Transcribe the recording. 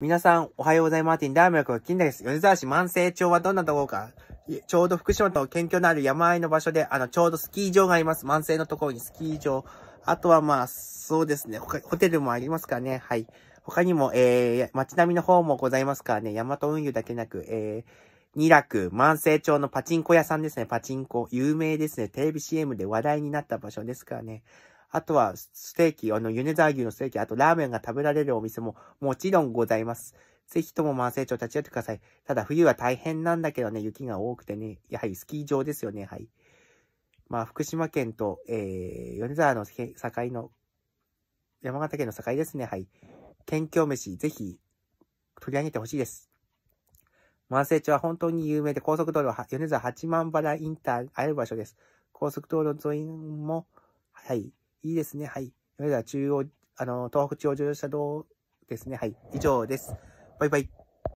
皆さん、おはようございます。マーティン、メルク、金田です。米沢市万世町はどんなところか、ちょうど福島と県境のある山あいの場所で、あの、ちょうどスキー場があります。万世のところにスキー場。あとはまあ、そうですね、ホテルもありますからね、はい。他にも、えー、街並みの方もございますからね、大和運輸だけなく、えー、二楽、万世町のパチンコ屋さんですね、パチンコ。有名ですね、テレビ CM で話題になった場所ですからね。あとは、ステーキ、あの、米沢牛のステーキ、あとラーメンが食べられるお店ももちろんございます。ぜひとも万世町立ち寄ってください。ただ冬は大変なんだけどね、雪が多くてね、やはりスキー場ですよね、はい。まあ、福島県と、えー、米沢の境の、山形県の境ですね、はい。県境飯、ぜひ、取り上げてほしいです。万世町は本当に有名で、高速道路は、米沢八幡原インター、ある場所です。高速道路沿いも、はい、いいですね。はい。米沢中央、あの、東北地方自動車道ですね。はい。以上です。バイバイ。